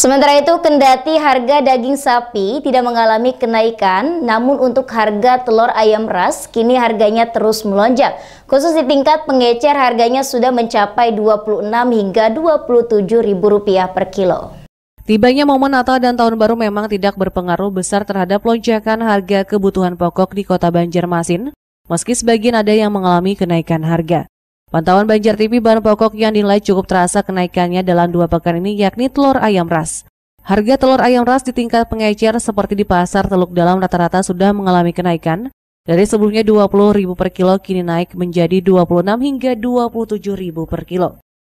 Sementara itu, kendati harga daging sapi tidak mengalami kenaikan, namun untuk harga telur ayam ras, kini harganya terus melonjak. Khusus di tingkat pengecer, harganya sudah mencapai 26 hingga Rp27.000 per kilo. Tibanya momen Natal dan Tahun Baru memang tidak berpengaruh besar terhadap lonjakan harga kebutuhan pokok di kota Banjarmasin, meski sebagian ada yang mengalami kenaikan harga. Pantauan Banjar TV bahan pokok yang dinilai cukup terasa kenaikannya dalam dua pekan ini yakni telur ayam ras. Harga telur ayam ras di tingkat pengecer seperti di pasar Teluk Dalam rata-rata sudah mengalami kenaikan. Dari sebelumnya Rp20.000 per kilo kini naik menjadi Rp26 hingga Rp27.000 per kilo.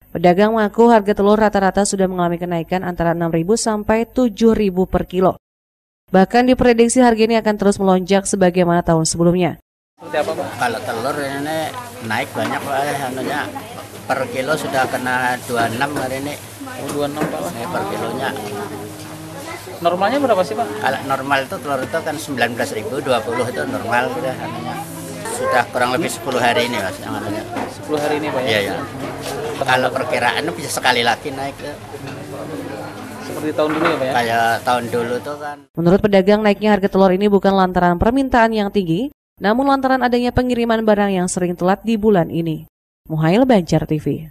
Pedagang mengaku harga telur rata-rata sudah mengalami kenaikan antara Rp6.000 sampai Rp7.000 per kilo. Bahkan diprediksi harga ini akan terus melonjak sebagaimana tahun sebelumnya. Kalau telur ini naik banyak pak, anunya per kilo sudah kena 26 hari ini. Oh, 26 pak. Ini per kilonya. Normalnya berapa sih pak? Kalau normal itu telur itu kan 19.000, 20 itu normal sudah anunya. Sudah kurang lebih 10 hari ini mas yang anunya. 10 hari ini pak ya? Iya, iya. Kalau perkiraan bisa sekali lagi naik. Ya seperti tahun dulu ya Pak ya? Kayak tahun dulu tuh kan. Menurut pedagang naiknya harga telur ini bukan lantaran permintaan yang tinggi, namun lantaran adanya pengiriman barang yang sering telat di bulan ini. Muhail Banjar TV